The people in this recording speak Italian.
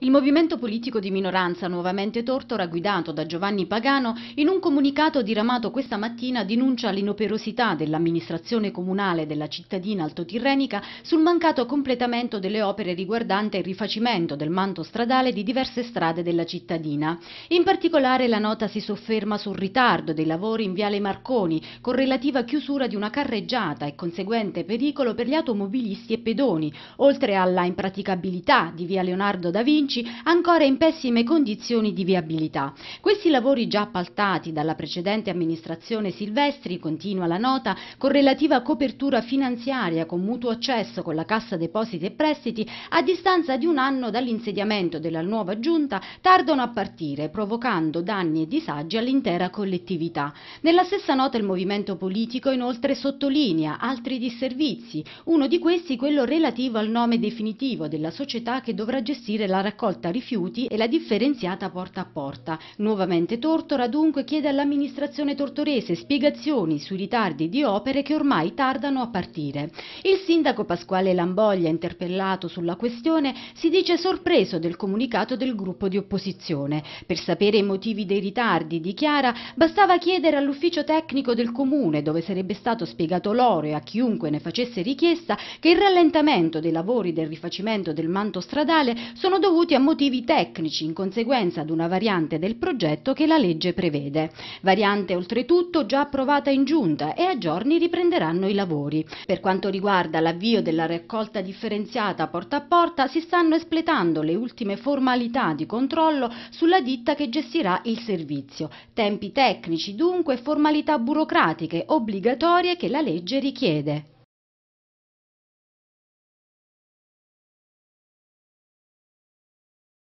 Il movimento politico di minoranza Nuovamente Tortora, guidato da Giovanni Pagano, in un comunicato diramato questa mattina denuncia l'inoperosità dell'amministrazione comunale della cittadina altotirrenica sul mancato completamento delle opere riguardante il rifacimento del manto stradale di diverse strade della cittadina. In particolare la nota si sofferma sul ritardo dei lavori in Viale Marconi, con relativa chiusura di una carreggiata e conseguente pericolo per gli automobilisti e pedoni, oltre alla impraticabilità di Via Leonardo da Vinci Vinci ancora in pessime condizioni di viabilità. Questi lavori già appaltati dalla precedente amministrazione Silvestri, continua la nota, con relativa copertura finanziaria con mutuo accesso con la Cassa Depositi e Prestiti, a distanza di un anno dall'insediamento della nuova giunta tardano a partire, provocando danni e disagi all'intera collettività. Nella stessa nota il movimento politico inoltre sottolinea altri disservizi, uno di questi quello relativo al nome definitivo della società che dovrà gestire la raccolta raccolta rifiuti e la differenziata porta a porta. Nuovamente Tortora dunque chiede all'amministrazione tortorese spiegazioni sui ritardi di opere che ormai tardano a partire. Il sindaco Pasquale Lamboglia, interpellato sulla questione, si dice sorpreso del comunicato del gruppo di opposizione. Per sapere i motivi dei ritardi, dichiara, bastava chiedere all'ufficio tecnico del comune, dove sarebbe stato spiegato l'oro e a chiunque ne facesse richiesta, che il rallentamento dei lavori del rifacimento del manto stradale sono dovuti dovuti a motivi tecnici in conseguenza ad una variante del progetto che la legge prevede. Variante oltretutto già approvata in giunta e a giorni riprenderanno i lavori. Per quanto riguarda l'avvio della raccolta differenziata porta a porta si stanno espletando le ultime formalità di controllo sulla ditta che gestirà il servizio. Tempi tecnici dunque e formalità burocratiche obbligatorie che la legge richiede.